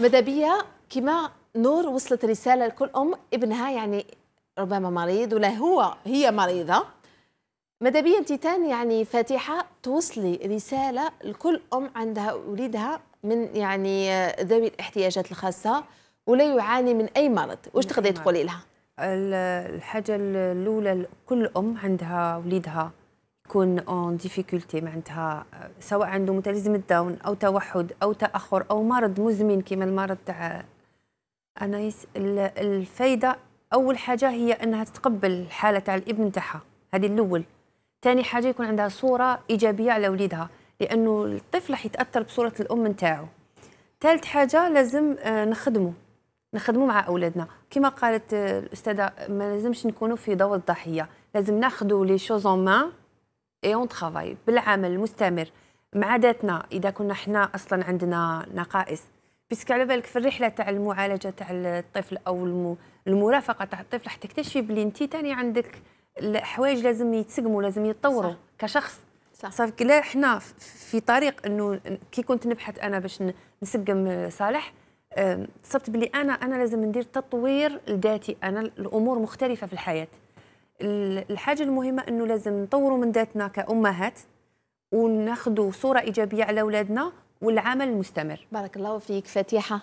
ماذا بيا كما نور وصلت رساله لكل ام ابنها يعني ربما مريض ولا هو هي مريضه ماذا بيا انت تاني يعني فاتحه توصلي رساله لكل ام عندها وليدها من يعني ذوي الاحتياجات الخاصه ولا يعاني من اي مرض واش تقدري تقولي لها الحاجه الاولى كل ام عندها وليدها تكون اون ديفيكولتي معناتها سواء عنده متلازمه داون او توحد او تاخر او مرض مزمن كما المرض تاع انايس الفايده اول حاجه هي انها تتقبل الحاله تاع الابن تاعها هذه الاول ثاني حاجه يكون عندها صوره ايجابيه على وليدها لانه الطفل راح يتاثر بصوره الام نتاعو ثالث حاجه لازم نخدمه آه، نخدموا مع اولادنا كما قالت آه، الاستاذه ما لازمش نكونوا في دور الضحيه لازم ناخذوا لي شوز اون مان اي اون ترافاي بالعمل المستمر مع ذاتنا اذا كنا حنا اصلا عندنا نقائص بيسك على بالك في الرحله تاع المعالجه تاع الطفل او المرافقه تاع الطفل راح تكتشفي بلي انت ثاني عندك الحوايج لازم يتسقموا لازم يتطوروا صح. كشخص صح صافي لا حنا في طريق انه كي كنت نبحث انا باش نسقم صالح صبت بلي انا انا لازم ندير تطوير لذاتي انا الامور مختلفه في الحياه الحاجه المهمه انه لازم نطوروا من ذاتنا كامهات وناخذوا صوره ايجابيه على اولادنا والعمل المستمر بارك الله فيك فاتحه